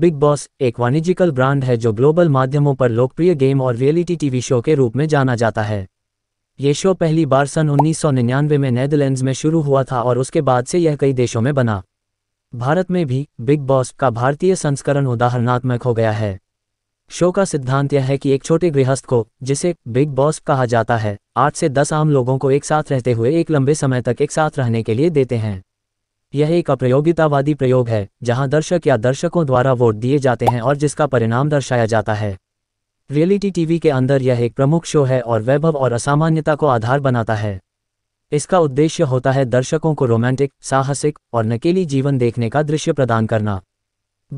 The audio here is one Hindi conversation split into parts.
बिग बॉस एक वाणिज्यिकल ब्रांड है जो ग्लोबल माध्यमों पर लोकप्रिय गेम और रियलिटी टीवी शो के रूप में जाना जाता है ये शो पहली बार सन 1999 में नेदरलैंड्स में शुरू हुआ था और उसके बाद से यह कई देशों में बना भारत में भी बिग बॉस का भारतीय संस्करण उदाहरणात्मक हो गया है शो का सिद्धांत यह है कि एक छोटे गृहस्थ को जिसे बिग बॉस कहा जाता है आठ से दस आम लोगों को एक साथ रहते हुए एक लंबे समय तक एक साथ रहने के लिए देते हैं यह एक अप्रयोगितावादी प्रयोग है जहां दर्शक या दर्शकों द्वारा वोट दिए जाते हैं और जिसका परिणाम दर्शाया जाता है रियलिटी टीवी के अंदर यह एक प्रमुख शो है और वैभव और असामान्यता को आधार बनाता है इसका उद्देश्य होता है दर्शकों को रोमांटिक साहसिक और नकेली जीवन देखने का दृश्य प्रदान करना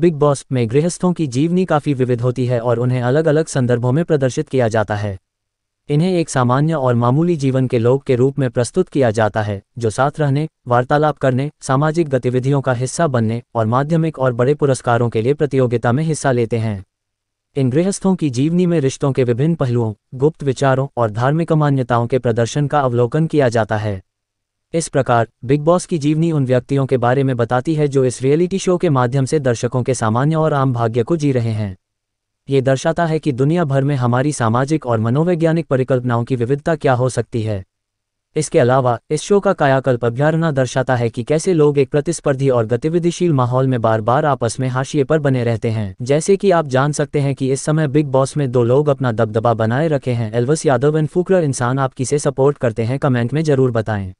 बिग बॉस में गृहस्थों की जीवनी काफ़ी विविध होती है और उन्हें अलग अलग संदर्भों में प्रदर्शित किया जाता है इन्हें एक सामान्य और मामूली जीवन के लोग के रूप में प्रस्तुत किया जाता है जो साथ रहने वार्तालाप करने सामाजिक गतिविधियों का हिस्सा बनने और माध्यमिक और बड़े पुरस्कारों के लिए प्रतियोगिता में हिस्सा लेते हैं इन गृहस्थों की जीवनी में रिश्तों के विभिन्न पहलुओं गुप्त विचारों और धार्मिक मान्यताओं के प्रदर्शन का अवलोकन किया जाता है इस प्रकार बिग बॉस की जीवनी उन व्यक्तियों के बारे में बताती है जो इस रियलिटी शो के माध्यम से दर्शकों के सामान्य और आम भाग्य को जी रहे हैं ये दर्शाता है कि दुनिया भर में हमारी सामाजिक और मनोवैज्ञानिक परिकल्पनाओं की विविधता क्या हो सकती है इसके अलावा इस शो का कायाकल्प अभ्यारणा दर्शाता है कि कैसे लोग एक प्रतिस्पर्धी और गतिविधिशील माहौल में बार बार आपस में हाशिए पर बने रहते हैं जैसे कि आप जान सकते हैं कि इस समय बिग बॉस में दो लोग अपना दबदबा बनाए रखे हैं एल्वस यादव एंड फूकर इंसान आपकी से सपोर्ट करते हैं कमेंट में जरूर बताएं